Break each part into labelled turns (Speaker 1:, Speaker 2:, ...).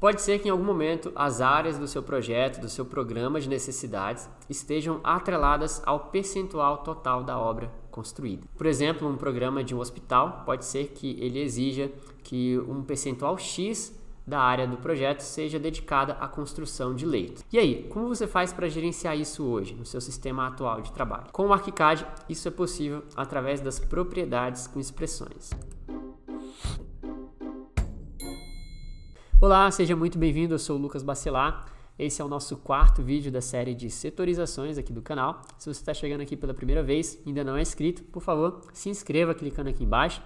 Speaker 1: Pode ser que em algum momento as áreas do seu projeto, do seu programa de necessidades, estejam atreladas ao percentual total da obra construída. Por exemplo, um programa de um hospital pode ser que ele exija que um percentual X da área do projeto seja dedicada à construção de leitos. E aí, como você faz para gerenciar isso hoje no seu sistema atual de trabalho? Com o ArchiCAD, isso é possível através das propriedades com expressões. Olá, seja muito bem-vindo. Eu sou o Lucas Bacelar. Esse é o nosso quarto vídeo da série de setorizações aqui do canal. Se você está chegando aqui pela primeira vez e ainda não é inscrito, por favor, se inscreva clicando aqui embaixo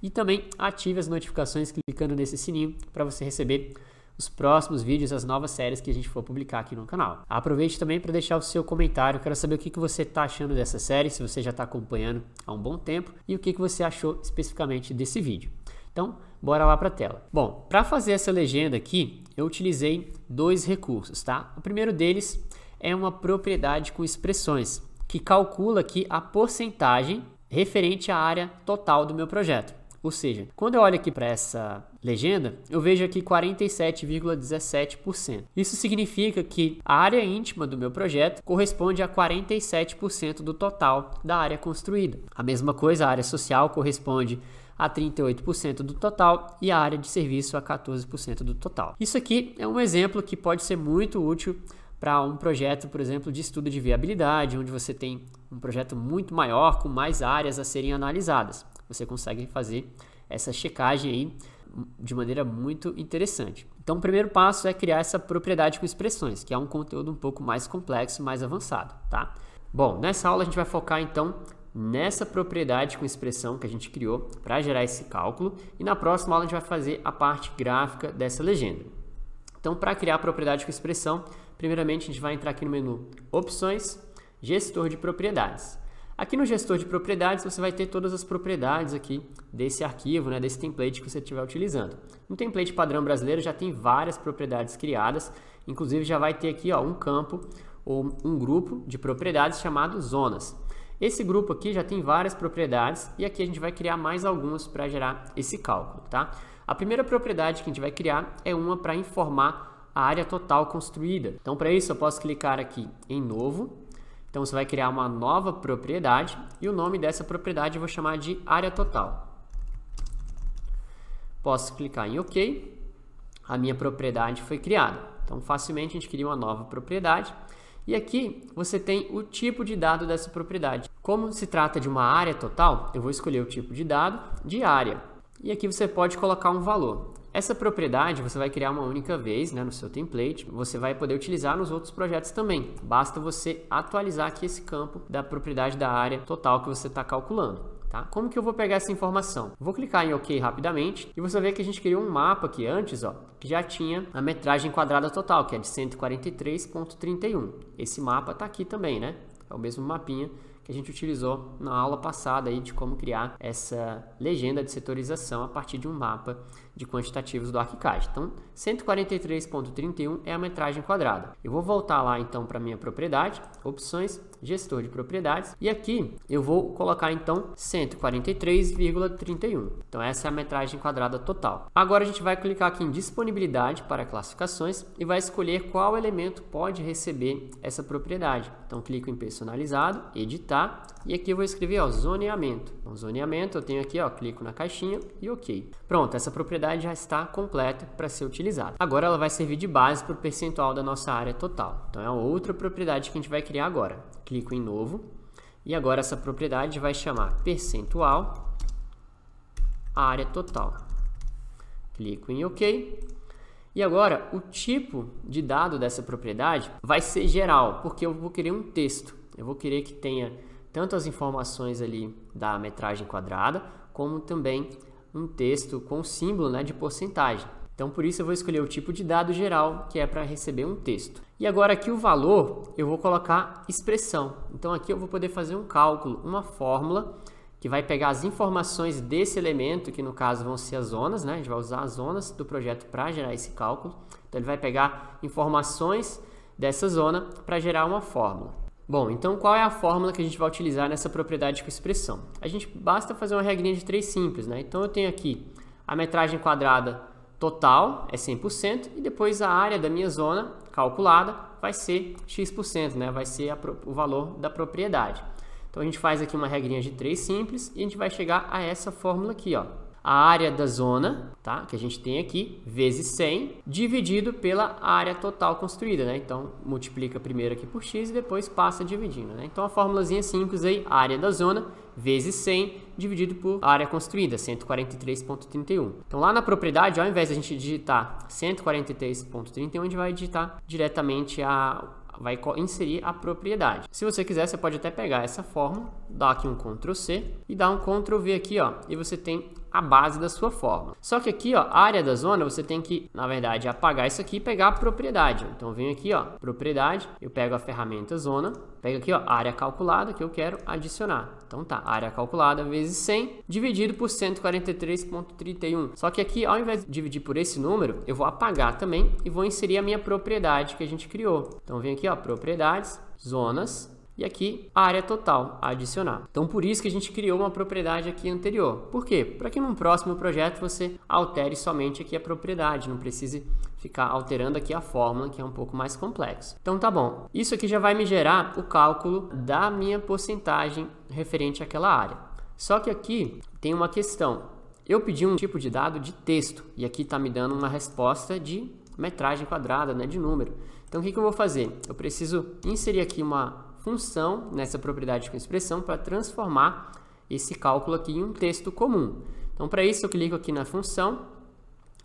Speaker 1: e também ative as notificações clicando nesse sininho para você receber os próximos vídeos, as novas séries que a gente for publicar aqui no canal. Aproveite também para deixar o seu comentário, quero saber o que, que você está achando dessa série, se você já está acompanhando há um bom tempo e o que, que você achou especificamente desse vídeo. Então, Bora lá para a tela. Bom, para fazer essa legenda aqui, eu utilizei dois recursos, tá? O primeiro deles é uma propriedade com expressões, que calcula aqui a porcentagem referente à área total do meu projeto. Ou seja, quando eu olho aqui para essa legenda, eu vejo aqui 47,17%. Isso significa que a área íntima do meu projeto corresponde a 47% do total da área construída. A mesma coisa, a área social corresponde a 38% do total e a área de serviço a 14% do total. Isso aqui é um exemplo que pode ser muito útil para um projeto, por exemplo, de estudo de viabilidade, onde você tem um projeto muito maior com mais áreas a serem analisadas. Você consegue fazer essa checagem aí de maneira muito interessante. Então, o primeiro passo é criar essa propriedade com expressões, que é um conteúdo um pouco mais complexo, mais avançado, tá? Bom, nessa aula a gente vai focar então nessa propriedade com expressão que a gente criou para gerar esse cálculo e na próxima aula a gente vai fazer a parte gráfica dessa legenda. Então, para criar a propriedade com expressão, primeiramente a gente vai entrar aqui no menu Opções, Gestor de Propriedades. Aqui no gestor de propriedades, você vai ter todas as propriedades aqui desse arquivo, né, desse template que você estiver utilizando. No template padrão brasileiro já tem várias propriedades criadas, inclusive já vai ter aqui ó, um campo ou um grupo de propriedades chamado zonas. Esse grupo aqui já tem várias propriedades e aqui a gente vai criar mais algumas para gerar esse cálculo, tá? A primeira propriedade que a gente vai criar é uma para informar a área total construída. Então, para isso, eu posso clicar aqui em novo. Então, você vai criar uma nova propriedade e o nome dessa propriedade eu vou chamar de área total. Posso clicar em OK. A minha propriedade foi criada. Então, facilmente a gente cria uma nova propriedade. E aqui você tem o tipo de dado dessa propriedade. Como se trata de uma área total, eu vou escolher o tipo de dado de área. E aqui você pode colocar um valor. Essa propriedade você vai criar uma única vez né, no seu template, você vai poder utilizar nos outros projetos também. Basta você atualizar aqui esse campo da propriedade da área total que você está calculando. Tá? Como que eu vou pegar essa informação? Vou clicar em OK rapidamente e você vê que a gente criou um mapa aqui antes, ó, que já tinha a metragem quadrada total, que é de 143.31. Esse mapa está aqui também, né? É o mesmo mapinha que a gente utilizou na aula passada aí de como criar essa legenda de setorização a partir de um mapa de quantitativos do ArchiCAD. Então, 143.31 é a metragem quadrada. Eu vou voltar lá então para minha propriedade, opções, gestor de propriedades, e aqui eu vou colocar então 143,31. Então, essa é a metragem quadrada total. Agora a gente vai clicar aqui em disponibilidade para classificações e vai escolher qual elemento pode receber essa propriedade. Então, clico em personalizado, editar Tá? E aqui eu vou escrever ó, zoneamento. Então, zoneamento eu tenho aqui, ó, clico na caixinha e ok. Pronto, essa propriedade já está completa para ser utilizada. Agora ela vai servir de base para o percentual da nossa área total. Então é outra propriedade que a gente vai criar agora. Clico em novo e agora essa propriedade vai chamar percentual área total. Clico em ok. E agora o tipo de dado dessa propriedade vai ser geral, porque eu vou querer um texto. Eu vou querer que tenha tanto as informações ali da metragem quadrada, como também um texto com símbolo né, de porcentagem. Então, por isso eu vou escolher o tipo de dado geral, que é para receber um texto. E agora aqui o valor, eu vou colocar expressão. Então, aqui eu vou poder fazer um cálculo, uma fórmula, que vai pegar as informações desse elemento, que no caso vão ser as zonas, né? A gente vai usar as zonas do projeto para gerar esse cálculo. Então, ele vai pegar informações dessa zona para gerar uma fórmula. Bom, então qual é a fórmula que a gente vai utilizar nessa propriedade com expressão? A gente basta fazer uma regrinha de três simples, né? Então eu tenho aqui a metragem quadrada total, é 100%, e depois a área da minha zona calculada vai ser x%, né? Vai ser a, o valor da propriedade. Então a gente faz aqui uma regrinha de três simples e a gente vai chegar a essa fórmula aqui, ó a área da zona, tá? Que a gente tem aqui, vezes 100, dividido pela área total construída, né? Então, multiplica primeiro aqui por x e depois passa dividindo, né? Então, a formulazinha simples aí, área da zona vezes 100, dividido por área construída, 143.31. Então, lá na propriedade, ao invés de a gente digitar 143.31, a gente vai digitar diretamente a vai inserir a propriedade. Se você quiser, você pode até pegar essa fórmula, dar aqui um Ctrl C e dar um Ctrl V aqui, ó, e você tem a base da sua fórmula. Só que aqui, ó, área da zona, você tem que, na verdade, apagar isso aqui e pegar a propriedade. Então, eu venho aqui, ó, propriedade, eu pego a ferramenta zona, pego aqui, ó, área calculada que eu quero adicionar. Então, tá, área calculada vezes 100, dividido por 143.31. Só que aqui, ao invés de dividir por esse número, eu vou apagar também e vou inserir a minha propriedade que a gente criou. Então, vem venho aqui, ó, propriedades, zonas, e aqui, a área total a adicionar. Então, por isso que a gente criou uma propriedade aqui anterior. Por quê? Para que num próximo projeto você altere somente aqui a propriedade, não precise ficar alterando aqui a fórmula, que é um pouco mais complexo. Então, tá bom. Isso aqui já vai me gerar o cálculo da minha porcentagem referente àquela área. Só que aqui tem uma questão. Eu pedi um tipo de dado de texto e aqui está me dando uma resposta de metragem quadrada, né, de número. Então o que, que eu vou fazer? Eu preciso inserir aqui uma função nessa propriedade com expressão para transformar esse cálculo aqui em um texto comum. Então, para isso, eu clico aqui na função,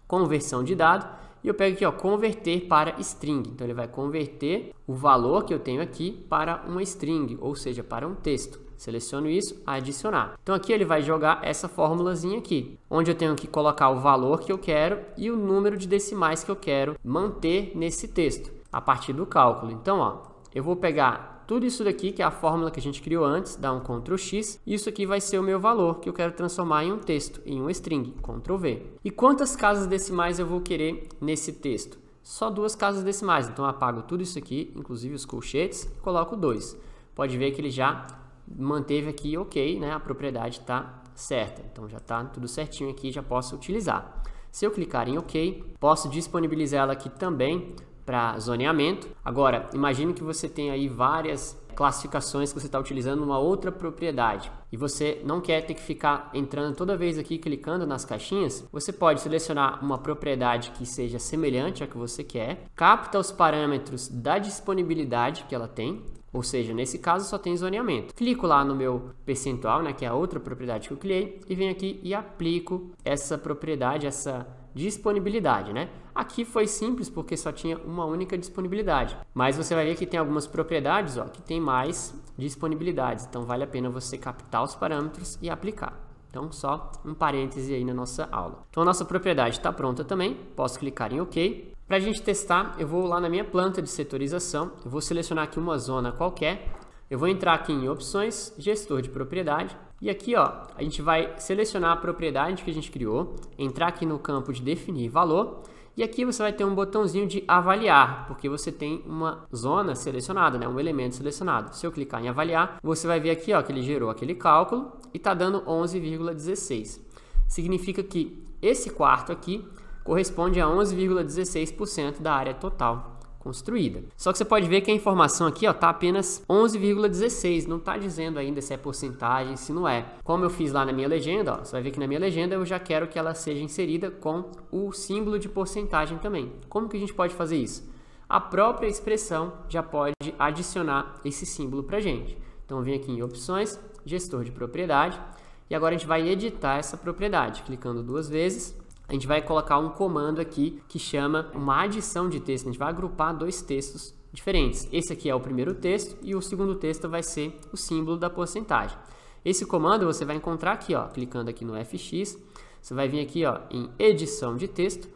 Speaker 1: conversão de dado, e eu pego aqui, ó, converter para string. Então, ele vai converter o valor que eu tenho aqui para uma string, ou seja, para um texto. Seleciono isso, adicionar. Então, aqui ele vai jogar essa formulazinha aqui, onde eu tenho que colocar o valor que eu quero e o número de decimais que eu quero manter nesse texto, a partir do cálculo. Então, ó, eu vou pegar tudo isso daqui, que é a fórmula que a gente criou antes, dá um Ctrl X, isso aqui vai ser o meu valor, que eu quero transformar em um texto, em um string, Ctrl V. E quantas casas decimais eu vou querer nesse texto? Só duas casas decimais, então eu apago tudo isso aqui, inclusive os colchetes, e coloco dois. Pode ver que ele já manteve aqui ok, né? a propriedade está certa, então já está tudo certinho aqui, já posso utilizar. Se eu clicar em OK, posso disponibilizar ela aqui também para zoneamento. Agora, imagine que você tem aí várias classificações que você está utilizando uma outra propriedade e você não quer ter que ficar entrando toda vez aqui clicando nas caixinhas, você pode selecionar uma propriedade que seja semelhante à que você quer, capta os parâmetros da disponibilidade que ela tem, ou seja, nesse caso só tem zoneamento. Clico lá no meu percentual, né, que é a outra propriedade que eu criei, e venho aqui e aplico essa propriedade, essa disponibilidade, né? Aqui foi simples porque só tinha uma única disponibilidade, mas você vai ver que tem algumas propriedades ó, que tem mais disponibilidades, então vale a pena você captar os parâmetros e aplicar. Então, só um parêntese aí na nossa aula. Então, a nossa propriedade está pronta também, posso clicar em OK. Para a gente testar, eu vou lá na minha planta de setorização, eu vou selecionar aqui uma zona qualquer, eu vou entrar aqui em opções, gestor de propriedade, e aqui ó, a gente vai selecionar a propriedade que a gente criou, entrar aqui no campo de definir valor, e aqui você vai ter um botãozinho de avaliar, porque você tem uma zona selecionada, né? um elemento selecionado. Se eu clicar em avaliar, você vai ver aqui ó, que ele gerou aquele cálculo e está dando 11,16. Significa que esse quarto aqui corresponde a 11,16% da área total construída. Só que você pode ver que a informação aqui está apenas 11,16, não está dizendo ainda se é porcentagem, se não é. Como eu fiz lá na minha legenda, ó, você vai ver que na minha legenda eu já quero que ela seja inserida com o símbolo de porcentagem também. Como que a gente pode fazer isso? A própria expressão já pode adicionar esse símbolo para a gente. Então, vem aqui em opções, gestor de propriedade, e agora a gente vai editar essa propriedade, clicando duas vezes, a gente vai colocar um comando aqui que chama uma adição de texto. A gente vai agrupar dois textos diferentes. Esse aqui é o primeiro texto e o segundo texto vai ser o símbolo da porcentagem. Esse comando você vai encontrar aqui, ó, clicando aqui no FX. Você vai vir aqui ó, em edição de texto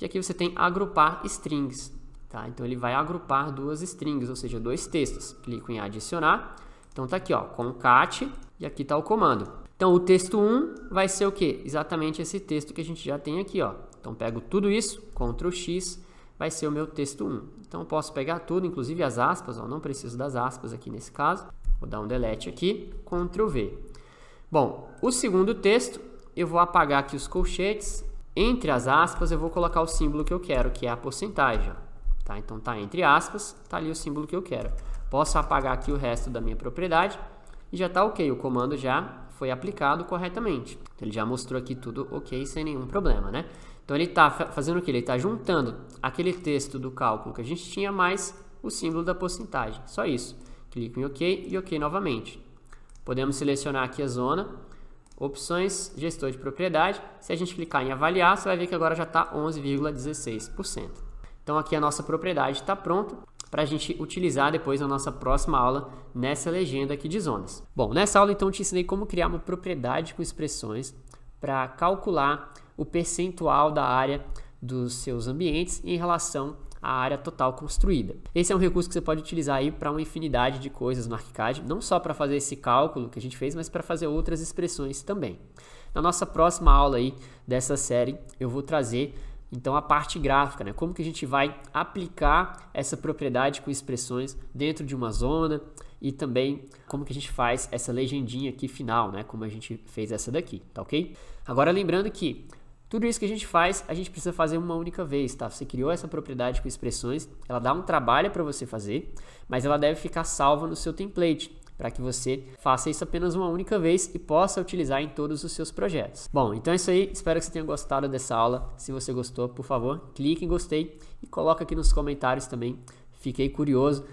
Speaker 1: e aqui você tem agrupar strings. Tá? Então ele vai agrupar duas strings, ou seja, dois textos. Clico em adicionar. Então tá aqui ó, concat e aqui está o comando. Então, o texto 1 vai ser o quê? Exatamente esse texto que a gente já tem aqui, ó. Então, pego tudo isso, Ctrl X, vai ser o meu texto 1. Então, posso pegar tudo, inclusive as aspas, ó. Não preciso das aspas aqui nesse caso. Vou dar um delete aqui, Ctrl V. Bom, o segundo texto, eu vou apagar aqui os colchetes. Entre as aspas, eu vou colocar o símbolo que eu quero, que é a porcentagem, ó. Tá? Então, tá entre aspas, tá ali o símbolo que eu quero. Posso apagar aqui o resto da minha propriedade e já está ok, o comando já foi aplicado corretamente. Ele já mostrou aqui tudo ok, sem nenhum problema, né? Então ele está fazendo o que? Ele está juntando aquele texto do cálculo que a gente tinha mais o símbolo da porcentagem, só isso. Clico em OK e OK novamente. Podemos selecionar aqui a zona, opções, gestor de propriedade. Se a gente clicar em avaliar, você vai ver que agora já está 11,16%. Então aqui a nossa propriedade está pronta para a gente utilizar depois na nossa próxima aula nessa legenda aqui de zonas. Bom, nessa aula então eu te ensinei como criar uma propriedade com expressões para calcular o percentual da área dos seus ambientes em relação à área total construída. Esse é um recurso que você pode utilizar aí para uma infinidade de coisas no ArchiCAD, não só para fazer esse cálculo que a gente fez, mas para fazer outras expressões também. Na nossa próxima aula aí dessa série, eu vou trazer então, a parte gráfica, né? como que a gente vai aplicar essa propriedade com expressões dentro de uma zona e também como que a gente faz essa legendinha aqui final, né? como a gente fez essa daqui, tá ok? Agora, lembrando que tudo isso que a gente faz, a gente precisa fazer uma única vez, tá? Você criou essa propriedade com expressões, ela dá um trabalho para você fazer, mas ela deve ficar salva no seu template para que você faça isso apenas uma única vez e possa utilizar em todos os seus projetos. Bom, então é isso aí. Espero que você tenha gostado dessa aula. Se você gostou, por favor, clique em gostei e coloque aqui nos comentários também. Fiquei curioso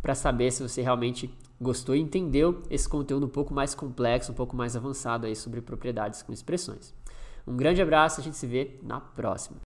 Speaker 1: para saber se você realmente gostou e entendeu esse conteúdo um pouco mais complexo, um pouco mais avançado aí sobre propriedades com expressões. Um grande abraço, a gente se vê na próxima.